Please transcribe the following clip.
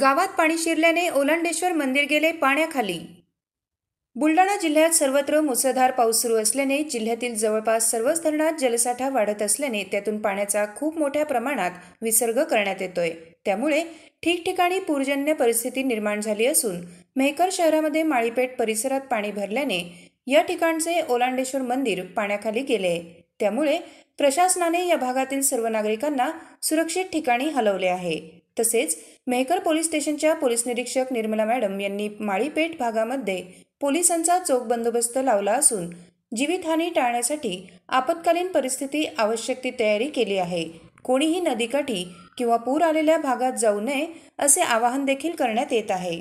गावात पाणी शिरल्याने ओलांडेश्वर मंदिर गेले पाण्याखाली बुलडाणा जिल्ह्यात सर्वत्र मुसळधार पाऊस सुरू असल्याने जिल्ह्यातील जवळपास सर्वच धरणात जलसाठा वाढत असल्याने त्यातून पाण्याचा खूप मोठ्या प्रमाणात विसर्ग करण्यात येतोय त्यामुळे ठिकठिकाणी पूरजन्य परिस्थिती निर्माण झाली असून मेहकर शहरामध्ये माळीपेठ परिसरात पाणी भरल्याने या ठिकाणचे ओलांडेश्वर मंदिर पाण्याखाली गेले त्यामुळे प्रशासनाने या भागातील सर्व नागरिकांना सुरक्षित ठिकाणी हलवले आहे तसेच मेहकर पोलीस स्टेशनच्या पोलीस निरीक्षक निर्मला मॅडम यांनी माळीपेठ भागामध्ये पोलिसांचा चोख बंदोबस्त लावला असून जीवितहानी टाळण्यासाठी आपत्कालीन परिस्थिती आवश्यक ती तयारी केली आहे कोणीही नदीकाठी किंवा पूर आलेल्या भागात जाऊ नये असे आवाहन देखील करण्यात येत आहे